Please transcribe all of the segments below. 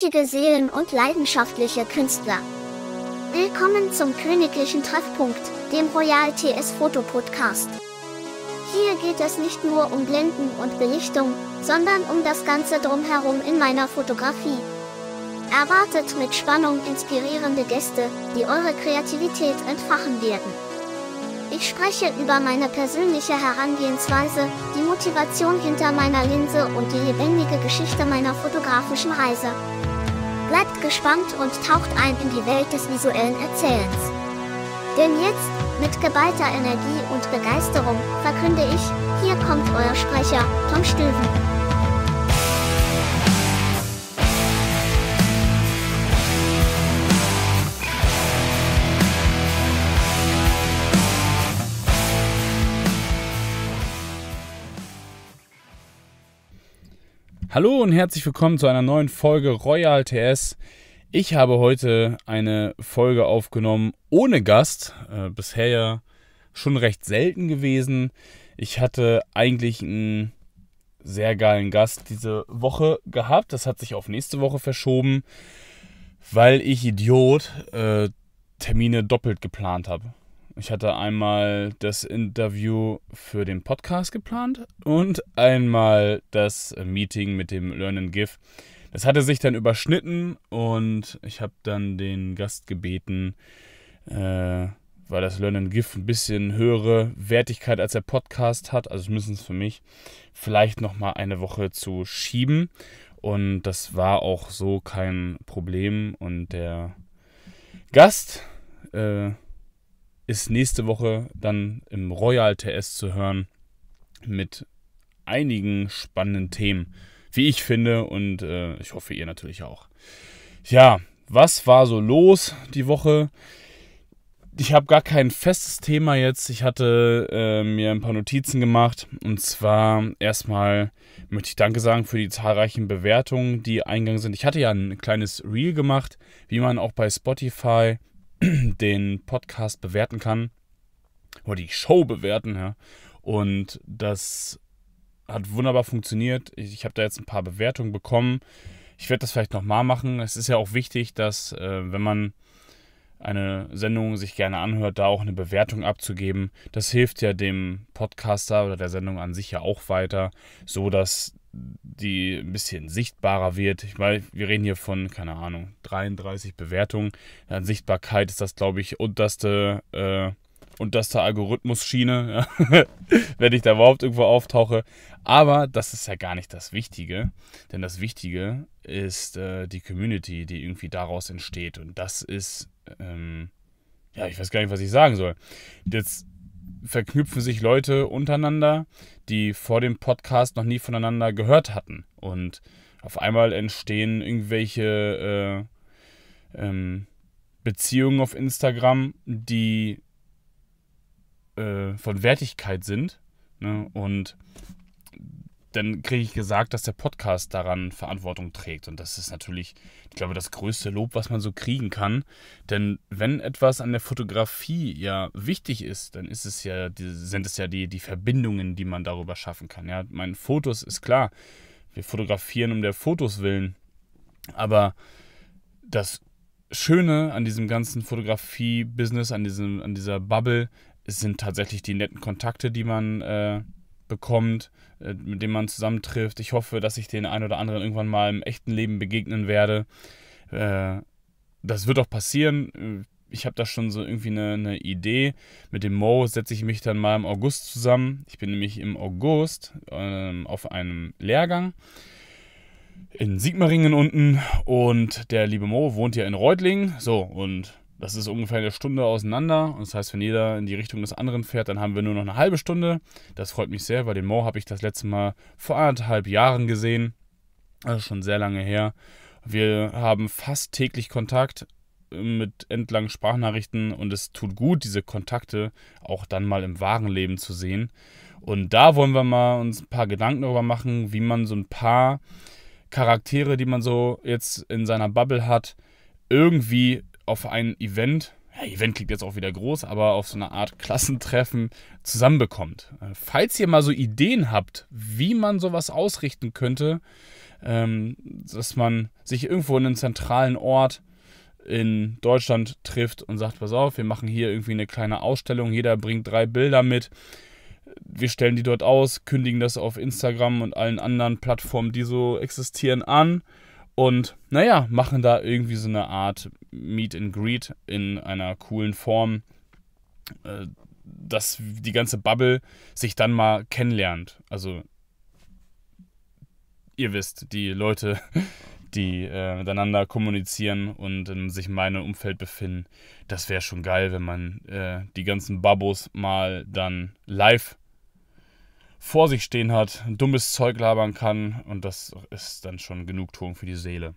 mutige Seelen und leidenschaftliche Künstler. Willkommen zum königlichen Treffpunkt, dem Royal TS Foto Podcast. Hier geht es nicht nur um Blenden und Belichtung, sondern um das Ganze drumherum in meiner Fotografie. Erwartet mit Spannung inspirierende Gäste, die eure Kreativität entfachen werden. Ich spreche über meine persönliche Herangehensweise, die Motivation hinter meiner Linse und die lebendige Geschichte meiner fotografischen Reise. Bleibt gespannt und taucht ein in die Welt des visuellen Erzählens. Denn jetzt, mit geballter Energie und Begeisterung, verkünde ich, hier kommt euer Sprecher, Tom Stöven. Hallo und herzlich willkommen zu einer neuen Folge Royal TS. Ich habe heute eine Folge aufgenommen ohne Gast. Äh, bisher ja schon recht selten gewesen. Ich hatte eigentlich einen sehr geilen Gast diese Woche gehabt. Das hat sich auf nächste Woche verschoben, weil ich Idiot äh, Termine doppelt geplant habe. Ich hatte einmal das Interview für den Podcast geplant und einmal das Meeting mit dem Learn and Give. Das hatte sich dann überschnitten und ich habe dann den Gast gebeten, äh, weil das Learn and Give ein bisschen höhere Wertigkeit als der Podcast hat, also mindestens für mich, vielleicht nochmal eine Woche zu schieben. Und das war auch so kein Problem. Und der Gast äh, ist nächste Woche dann im Royal TS zu hören mit einigen spannenden Themen, wie ich finde und äh, ich hoffe ihr natürlich auch. Ja, was war so los die Woche? Ich habe gar kein festes Thema jetzt. Ich hatte äh, mir ein paar Notizen gemacht. Und zwar erstmal möchte ich Danke sagen für die zahlreichen Bewertungen, die eingegangen sind. Ich hatte ja ein kleines Reel gemacht, wie man auch bei Spotify den Podcast bewerten kann oder die Show bewerten. Ja. Und das hat wunderbar funktioniert. Ich, ich habe da jetzt ein paar Bewertungen bekommen. Ich werde das vielleicht nochmal machen. Es ist ja auch wichtig, dass äh, wenn man eine Sendung sich gerne anhört, da auch eine Bewertung abzugeben. Das hilft ja dem Podcaster oder der Sendung an sich ja auch weiter, so dass die ein bisschen sichtbarer wird. Ich meine, wir reden hier von, keine Ahnung, 33 Bewertungen. An Sichtbarkeit ist das, glaube ich, unterste, äh, unterste Algorithmus-Schiene, wenn ich da überhaupt irgendwo auftauche. Aber das ist ja gar nicht das Wichtige, denn das Wichtige ist äh, die Community, die irgendwie daraus entsteht. Und das ist, ähm, ja, ich weiß gar nicht, was ich sagen soll. Jetzt verknüpfen sich Leute untereinander, die vor dem Podcast noch nie voneinander gehört hatten. Und auf einmal entstehen irgendwelche äh, ähm, Beziehungen auf Instagram, die äh, von Wertigkeit sind. Ne? Und dann kriege ich gesagt, dass der Podcast daran Verantwortung trägt. Und das ist natürlich, ich glaube, das größte Lob, was man so kriegen kann. Denn wenn etwas an der Fotografie ja wichtig ist, dann ist es ja, sind es ja die, die Verbindungen, die man darüber schaffen kann. Ja, mein Fotos ist klar. Wir fotografieren um der Fotos willen. Aber das Schöne an diesem ganzen Fotografie-Business, an, an dieser Bubble, sind tatsächlich die netten Kontakte, die man. Äh, bekommt, äh, mit dem man zusammentrifft. Ich hoffe, dass ich den einen oder anderen irgendwann mal im echten Leben begegnen werde. Äh, das wird auch passieren. Äh, ich habe da schon so irgendwie eine, eine Idee. Mit dem Mo setze ich mich dann mal im August zusammen. Ich bin nämlich im August ähm, auf einem Lehrgang in Sigmaringen unten und der liebe Mo wohnt ja in Reutlingen. So, und das ist ungefähr eine Stunde auseinander. Und das heißt, wenn jeder in die Richtung des anderen fährt, dann haben wir nur noch eine halbe Stunde. Das freut mich sehr, weil den Mo habe ich das letzte Mal vor anderthalb Jahren gesehen. Das ist schon sehr lange her. Wir haben fast täglich Kontakt äh, mit entlang Sprachnachrichten und es tut gut, diese Kontakte auch dann mal im wahren Leben zu sehen. Und da wollen wir mal uns ein paar Gedanken darüber machen, wie man so ein paar Charaktere, die man so jetzt in seiner Bubble hat, irgendwie auf ein Event, ja, Event klingt jetzt auch wieder groß, aber auf so eine Art Klassentreffen zusammenbekommt. Äh, falls ihr mal so Ideen habt, wie man sowas ausrichten könnte, ähm, dass man sich irgendwo in einem zentralen Ort in Deutschland trifft und sagt, pass auf, wir machen hier irgendwie eine kleine Ausstellung, jeder bringt drei Bilder mit. Wir stellen die dort aus, kündigen das auf Instagram und allen anderen Plattformen, die so existieren, an. Und naja, machen da irgendwie so eine Art Meet and Greet in einer coolen Form, äh, dass die ganze Bubble sich dann mal kennenlernt. Also ihr wisst, die Leute, die äh, miteinander kommunizieren und in sich in meinem Umfeld befinden. Das wäre schon geil, wenn man äh, die ganzen Babos mal dann live vor sich stehen hat, dummes Zeug labern kann und das ist dann schon Genugtuung für die Seele.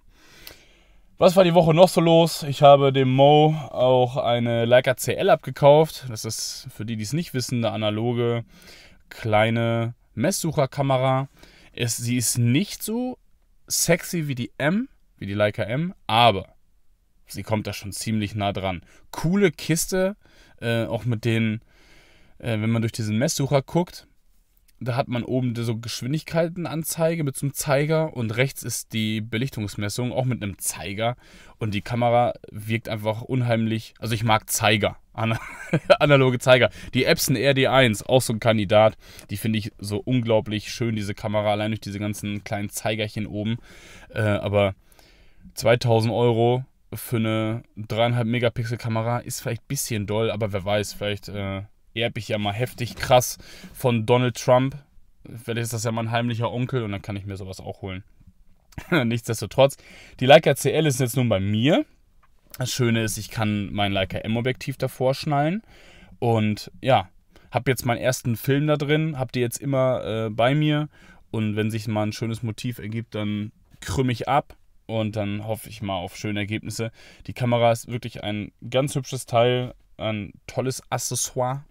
Was war die Woche noch so los? Ich habe dem Mo auch eine Leica CL abgekauft. Das ist für die, die es nicht wissen, eine analoge kleine Messsucherkamera. Es, sie ist nicht so sexy wie die M, wie die Leica M, aber sie kommt da schon ziemlich nah dran. Coole Kiste, äh, auch mit den, äh, wenn man durch diesen Messsucher guckt, da hat man oben so Geschwindigkeitenanzeige mit so einem Zeiger und rechts ist die Belichtungsmessung auch mit einem Zeiger und die Kamera wirkt einfach unheimlich. Also ich mag Zeiger, analoge Zeiger. Die Epson RD1, auch so ein Kandidat, die finde ich so unglaublich schön, diese Kamera, allein durch diese ganzen kleinen Zeigerchen oben. Äh, aber 2000 Euro für eine 3,5 Megapixel Kamera ist vielleicht ein bisschen doll, aber wer weiß, vielleicht äh, erbe ich ja mal heftig krass von Donald Trump. Vielleicht ist das ja mein heimlicher Onkel und dann kann ich mir sowas auch holen. Nichtsdestotrotz, die Leica CL ist jetzt nun bei mir. Das Schöne ist, ich kann mein Leica M-Objektiv davor schnallen. Und ja, habe jetzt meinen ersten Film da drin, habt ihr jetzt immer äh, bei mir. Und wenn sich mal ein schönes Motiv ergibt, dann krümme ich ab und dann hoffe ich mal auf schöne Ergebnisse. Die Kamera ist wirklich ein ganz hübsches Teil, ein tolles Accessoire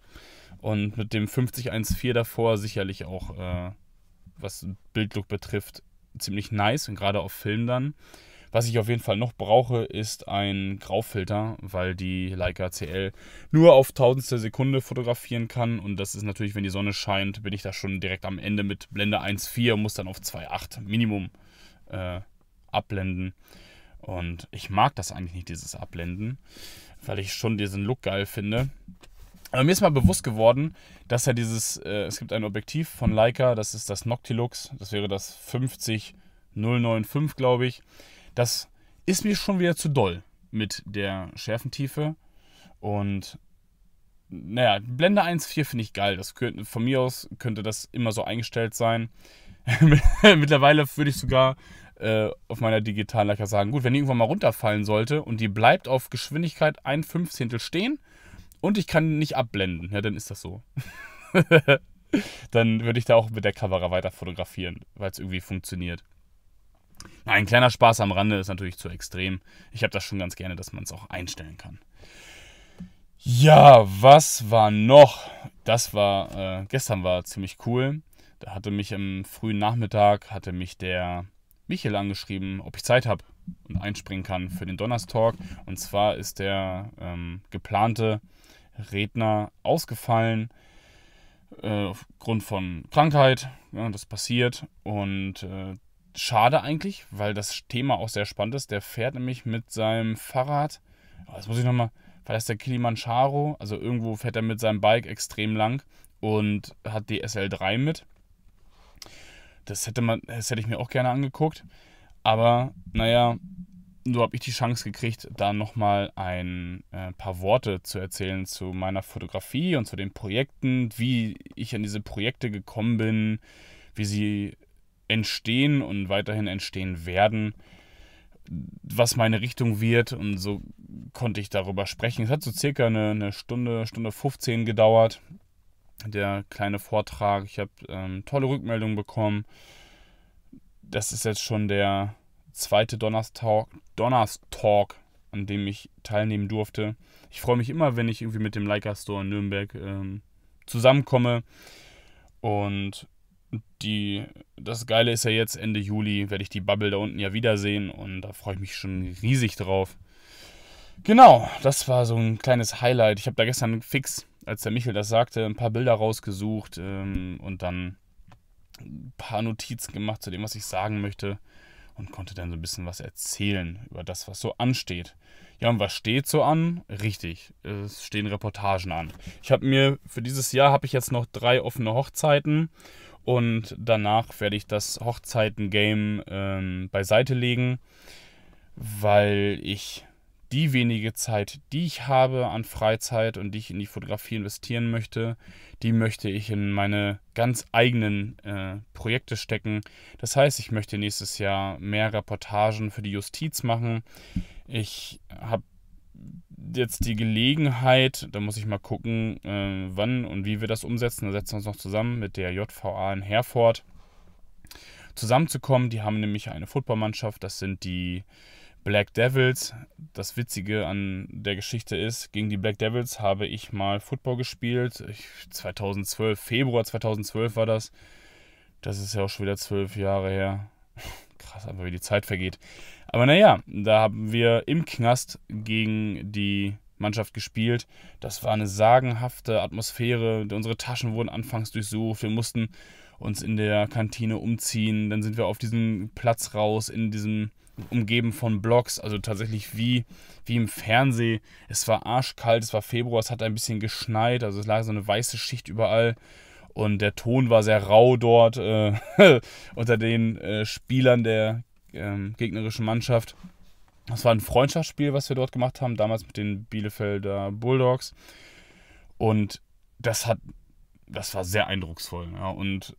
und mit dem 5014 davor sicherlich auch, äh, was Bildlook betrifft, ziemlich nice und gerade auf Film dann. Was ich auf jeden Fall noch brauche, ist ein Graufilter, weil die Leica CL nur auf tausendstel Sekunde fotografieren kann. Und das ist natürlich, wenn die Sonne scheint, bin ich da schon direkt am Ende mit Blende 1.4 und muss dann auf 2.8 Minimum äh, abblenden. Und ich mag das eigentlich nicht, dieses Abblenden, weil ich schon diesen Look geil finde. Aber mir ist mal bewusst geworden, dass ja dieses, äh, es gibt ein Objektiv von Leica, das ist das Noctilux, das wäre das 50095, glaube ich. Das ist mir schon wieder zu doll mit der Schärfentiefe. Und naja, Blende 1.4 finde ich geil. Das könnte, von mir aus könnte das immer so eingestellt sein. Mittlerweile würde ich sogar äh, auf meiner digitalen Leica sagen, gut, wenn die irgendwann mal runterfallen sollte und die bleibt auf Geschwindigkeit ein Fünfzehntel stehen, und ich kann nicht abblenden. Ja, dann ist das so. dann würde ich da auch mit der Kamera weiter fotografieren, weil es irgendwie funktioniert. ein kleiner Spaß am Rande ist natürlich zu extrem. Ich habe das schon ganz gerne, dass man es auch einstellen kann. Ja, was war noch? Das war, äh, gestern war ziemlich cool. Da hatte mich im frühen Nachmittag, hatte mich der Michel angeschrieben, ob ich Zeit habe und einspringen kann für den Donnerstalk. Und zwar ist der ähm, geplante Redner ausgefallen äh, aufgrund von Krankheit. Ja, das passiert und äh, schade eigentlich, weil das Thema auch sehr spannend ist. Der fährt nämlich mit seinem Fahrrad, das oh, muss ich nochmal, weil das der Kilimanjaro, also irgendwo fährt er mit seinem Bike extrem lang und hat die SL3 mit. Das hätte, man, das hätte ich mir auch gerne angeguckt. Aber naja, so habe ich die Chance gekriegt, da nochmal ein äh, paar Worte zu erzählen zu meiner Fotografie und zu den Projekten, wie ich an diese Projekte gekommen bin, wie sie entstehen und weiterhin entstehen werden, was meine Richtung wird und so konnte ich darüber sprechen. Es hat so circa eine, eine Stunde, Stunde 15 gedauert, der kleine Vortrag. Ich habe ähm, tolle Rückmeldungen bekommen. Das ist jetzt schon der zweite Donnerstalk, Donnerstalk, an dem ich teilnehmen durfte. Ich freue mich immer, wenn ich irgendwie mit dem Leica Store in Nürnberg ähm, zusammenkomme. Und die, das Geile ist ja jetzt, Ende Juli werde ich die Bubble da unten ja wiedersehen und da freue ich mich schon riesig drauf. Genau, das war so ein kleines Highlight. Ich habe da gestern fix, als der Michel das sagte, ein paar Bilder rausgesucht ähm, und dann ein paar Notizen gemacht zu dem, was ich sagen möchte und konnte dann so ein bisschen was erzählen über das, was so ansteht. Ja, und was steht so an? Richtig, es stehen Reportagen an. Ich habe mir für dieses Jahr habe ich jetzt noch drei offene Hochzeiten und danach werde ich das Hochzeiten-Game ähm, beiseite legen, weil ich die wenige Zeit, die ich habe an Freizeit und die ich in die Fotografie investieren möchte, die möchte ich in meine ganz eigenen äh, Projekte stecken. Das heißt, ich möchte nächstes Jahr mehr Reportagen für die Justiz machen. Ich habe jetzt die Gelegenheit, da muss ich mal gucken, äh, wann und wie wir das umsetzen. Da setzen wir uns noch zusammen mit der JVA in Herford zusammenzukommen. Die haben nämlich eine Footballmannschaft, das sind die Black Devils. Das Witzige an der Geschichte ist, gegen die Black Devils habe ich mal Football gespielt. Ich, 2012, Februar 2012 war das. Das ist ja auch schon wieder zwölf Jahre her. Krass, einfach wie die Zeit vergeht. Aber naja, da haben wir im Knast gegen die Mannschaft gespielt. Das war eine sagenhafte Atmosphäre. Unsere Taschen wurden anfangs durchsucht. Wir mussten uns in der Kantine umziehen. Dann sind wir auf diesen Platz raus, in diesem umgeben von Blocks, also tatsächlich wie, wie im Fernsehen. Es war arschkalt, es war Februar, es hat ein bisschen geschneit, also es lag so eine weiße Schicht überall und der Ton war sehr rau dort äh, unter den äh, Spielern der ähm, gegnerischen Mannschaft. Das war ein Freundschaftsspiel, was wir dort gemacht haben, damals mit den Bielefelder Bulldogs. Und das hat, das war sehr eindrucksvoll. Ja. Und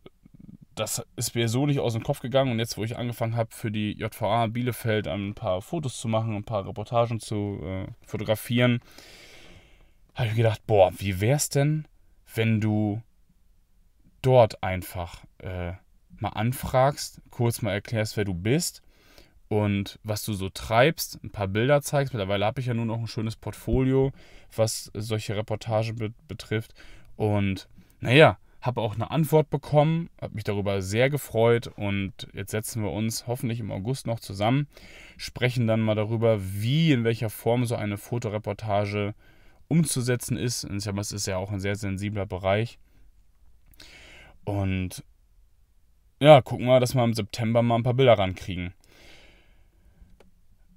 das ist mir so nicht aus dem Kopf gegangen. Und jetzt, wo ich angefangen habe, für die JVA Bielefeld ein paar Fotos zu machen, ein paar Reportagen zu äh, fotografieren, habe ich gedacht, boah, wie wäre es denn, wenn du dort einfach äh, mal anfragst, kurz mal erklärst, wer du bist und was du so treibst, ein paar Bilder zeigst. Mittlerweile habe ich ja nun auch ein schönes Portfolio, was solche Reportagen be betrifft. Und naja, habe auch eine Antwort bekommen, habe mich darüber sehr gefreut und jetzt setzen wir uns hoffentlich im August noch zusammen, sprechen dann mal darüber, wie, in welcher Form so eine Fotoreportage umzusetzen ist. es ist ja auch ein sehr sensibler Bereich. Und ja, gucken wir, dass wir im September mal ein paar Bilder rankriegen.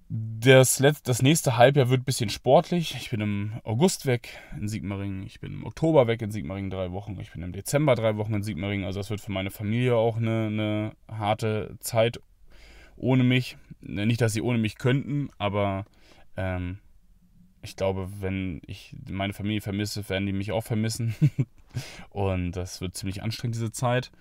Das, letzte, das nächste Halbjahr wird ein bisschen sportlich. Ich bin im August weg in Sigmaringen. Ich bin im Oktober weg in Sigmaringen drei Wochen. Ich bin im Dezember drei Wochen in Sigmaringen. Also das wird für meine Familie auch eine, eine harte Zeit ohne mich. Nicht, dass sie ohne mich könnten, aber ähm, ich glaube, wenn ich meine Familie vermisse, werden die mich auch vermissen. Und das wird ziemlich anstrengend, diese Zeit.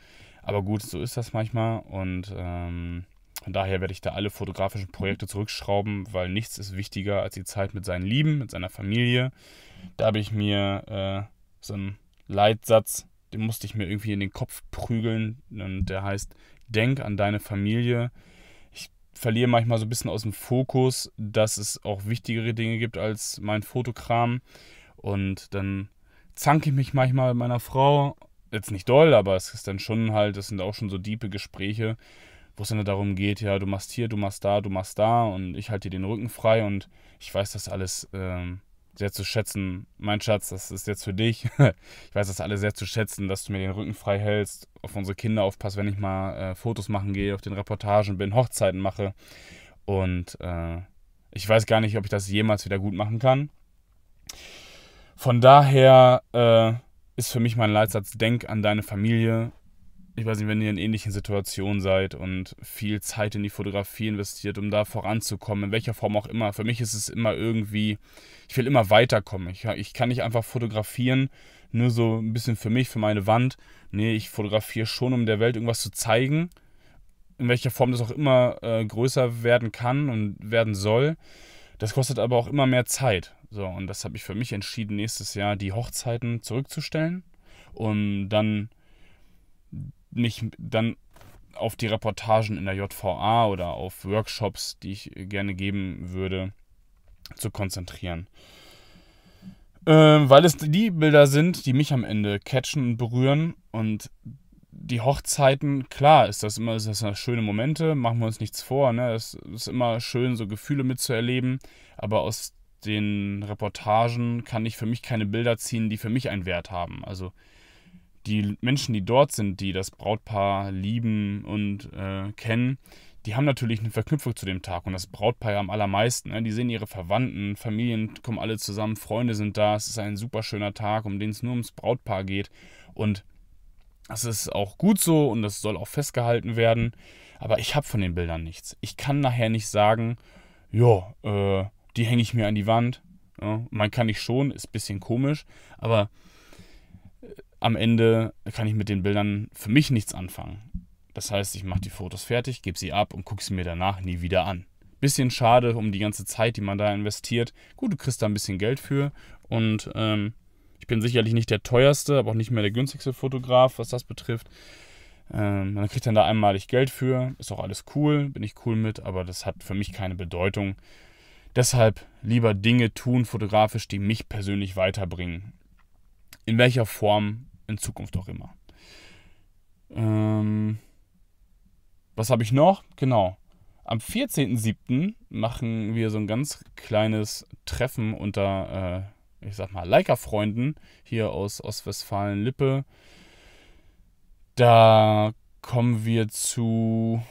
Aber gut, so ist das manchmal. Und... Ähm, von daher werde ich da alle fotografischen Projekte zurückschrauben, weil nichts ist wichtiger als die Zeit mit seinen Lieben, mit seiner Familie. Da habe ich mir äh, so einen Leitsatz, den musste ich mir irgendwie in den Kopf prügeln und der heißt, denk an deine Familie. Ich verliere manchmal so ein bisschen aus dem Fokus, dass es auch wichtigere Dinge gibt als mein Fotokram und dann zanke ich mich manchmal mit meiner Frau. Jetzt nicht doll, aber es ist dann schon halt, das sind auch schon so diepe Gespräche wo es dann darum geht, ja, du machst hier, du machst da, du machst da und ich halte dir den Rücken frei und ich weiß das alles ähm, sehr zu schätzen. Mein Schatz, das ist jetzt für dich. ich weiß das alles sehr zu schätzen, dass du mir den Rücken frei hältst, auf unsere Kinder aufpasst, wenn ich mal äh, Fotos machen gehe, auf den Reportagen bin, Hochzeiten mache. Und äh, ich weiß gar nicht, ob ich das jemals wieder gut machen kann. Von daher äh, ist für mich mein Leitsatz, denk an deine Familie ich weiß nicht, wenn ihr in ähnlichen Situationen seid und viel Zeit in die Fotografie investiert, um da voranzukommen, in welcher Form auch immer. Für mich ist es immer irgendwie, ich will immer weiterkommen. Ich, ich kann nicht einfach fotografieren, nur so ein bisschen für mich, für meine Wand. Nee, ich fotografiere schon, um der Welt irgendwas zu zeigen, in welcher Form das auch immer äh, größer werden kann und werden soll. Das kostet aber auch immer mehr Zeit. So, und das habe ich für mich entschieden, nächstes Jahr die Hochzeiten zurückzustellen, um dann mich dann auf die Reportagen in der JVA oder auf Workshops, die ich gerne geben würde, zu konzentrieren. Ähm, weil es die Bilder sind, die mich am Ende catchen und berühren. Und die Hochzeiten, klar, ist das immer ist das schöne Momente, machen wir uns nichts vor. Ne? Es ist immer schön, so Gefühle mitzuerleben. Aber aus den Reportagen kann ich für mich keine Bilder ziehen, die für mich einen Wert haben. Also die Menschen, die dort sind, die das Brautpaar lieben und äh, kennen, die haben natürlich eine Verknüpfung zu dem Tag und das Brautpaar ja am allermeisten. Ne? Die sehen ihre Verwandten, Familien kommen alle zusammen, Freunde sind da, es ist ein super schöner Tag, um den es nur ums Brautpaar geht und das ist auch gut so und das soll auch festgehalten werden, aber ich habe von den Bildern nichts. Ich kann nachher nicht sagen, ja, äh, die hänge ich mir an die Wand. Ja, ne? man kann nicht schon, ist ein bisschen komisch, aber am Ende kann ich mit den Bildern für mich nichts anfangen. Das heißt, ich mache die Fotos fertig, gebe sie ab und gucke sie mir danach nie wieder an. Bisschen schade um die ganze Zeit, die man da investiert. Gut, du kriegst da ein bisschen Geld für und ähm, ich bin sicherlich nicht der teuerste, aber auch nicht mehr der günstigste Fotograf, was das betrifft. Ähm, man kriegt dann da einmalig Geld für, ist auch alles cool, bin ich cool mit, aber das hat für mich keine Bedeutung. Deshalb lieber Dinge tun fotografisch, die mich persönlich weiterbringen in welcher Form in Zukunft auch immer. Ähm, was habe ich noch? Genau. Am 14.07. machen wir so ein ganz kleines Treffen unter, äh, ich sag mal, Leica-Freunden hier aus Ostwestfalen-Lippe. Da kommen wir zu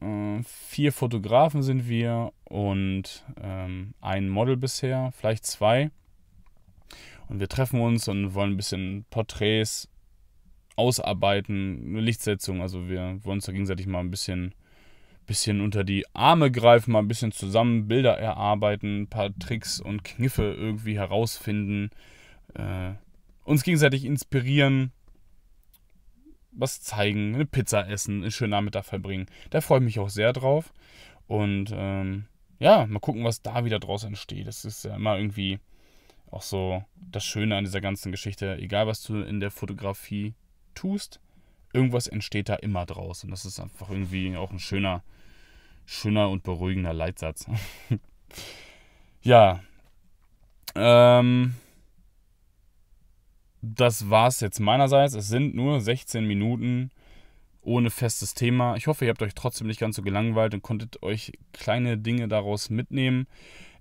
äh, vier Fotografen sind wir und ähm, ein Model bisher, vielleicht zwei. Und wir treffen uns und wollen ein bisschen Porträts ausarbeiten, eine Lichtsetzung. Also wir wollen uns da gegenseitig mal ein bisschen, bisschen unter die Arme greifen, mal ein bisschen zusammen Bilder erarbeiten, ein paar Tricks und Kniffe irgendwie herausfinden, äh, uns gegenseitig inspirieren, was zeigen, eine Pizza essen, einen schönen Nachmittag verbringen. Da freue ich mich auch sehr drauf. Und ähm, ja, mal gucken, was da wieder draus entsteht. Das ist ja immer irgendwie auch so das Schöne an dieser ganzen Geschichte. Egal, was du in der Fotografie tust, irgendwas entsteht da immer draus. Und das ist einfach irgendwie auch ein schöner, schöner und beruhigender Leitsatz. ja. Ähm, das war's jetzt meinerseits. Es sind nur 16 Minuten ohne festes Thema. Ich hoffe, ihr habt euch trotzdem nicht ganz so gelangweilt und konntet euch kleine Dinge daraus mitnehmen.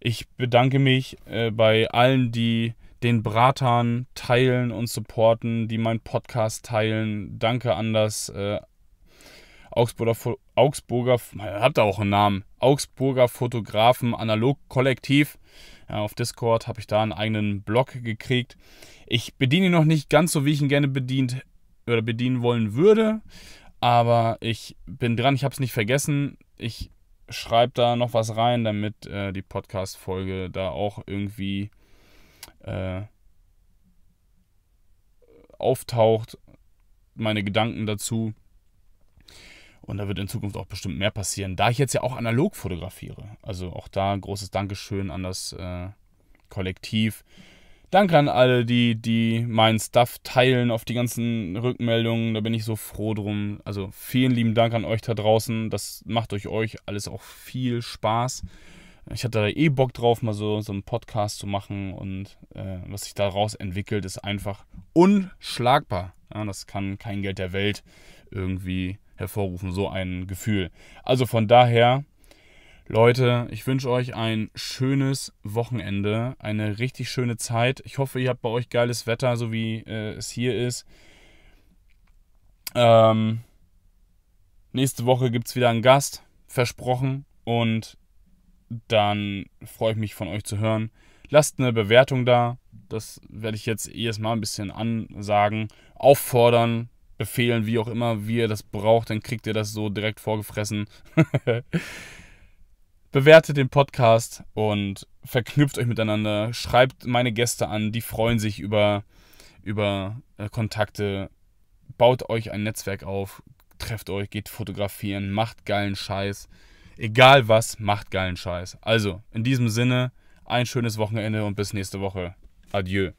Ich bedanke mich äh, bei allen, die den Bratan teilen und supporten, die meinen Podcast teilen. Danke an das äh, Augsburger, Fo Augsburger, man hat auch einen Namen, Augsburger Fotografen Analog Kollektiv. Ja, auf Discord habe ich da einen eigenen Blog gekriegt. Ich bediene ihn noch nicht ganz so, wie ich ihn gerne bedient oder bedienen wollen würde, aber ich bin dran, ich habe es nicht vergessen. Ich schreibt da noch was rein, damit äh, die Podcast-Folge da auch irgendwie äh, auftaucht. Meine Gedanken dazu. Und da wird in Zukunft auch bestimmt mehr passieren, da ich jetzt ja auch analog fotografiere. Also auch da großes Dankeschön an das äh, Kollektiv, Danke an alle, die, die meinen Stuff teilen auf die ganzen Rückmeldungen. Da bin ich so froh drum. Also vielen lieben Dank an euch da draußen. Das macht durch euch alles auch viel Spaß. Ich hatte da eh Bock drauf, mal so, so einen Podcast zu machen. Und äh, was sich daraus entwickelt, ist einfach unschlagbar. Ja, das kann kein Geld der Welt irgendwie hervorrufen, so ein Gefühl. Also von daher Leute, ich wünsche euch ein schönes Wochenende, eine richtig schöne Zeit. Ich hoffe, ihr habt bei euch geiles Wetter, so wie äh, es hier ist. Ähm, nächste Woche gibt es wieder einen Gast, versprochen. Und dann freue ich mich von euch zu hören. Lasst eine Bewertung da. Das werde ich jetzt jedes Mal ein bisschen ansagen, auffordern, befehlen, wie auch immer, wie ihr das braucht. Dann kriegt ihr das so direkt vorgefressen. Bewertet den Podcast und verknüpft euch miteinander. Schreibt meine Gäste an, die freuen sich über, über äh, Kontakte. Baut euch ein Netzwerk auf, trefft euch, geht fotografieren, macht geilen Scheiß. Egal was, macht geilen Scheiß. Also, in diesem Sinne, ein schönes Wochenende und bis nächste Woche. Adieu.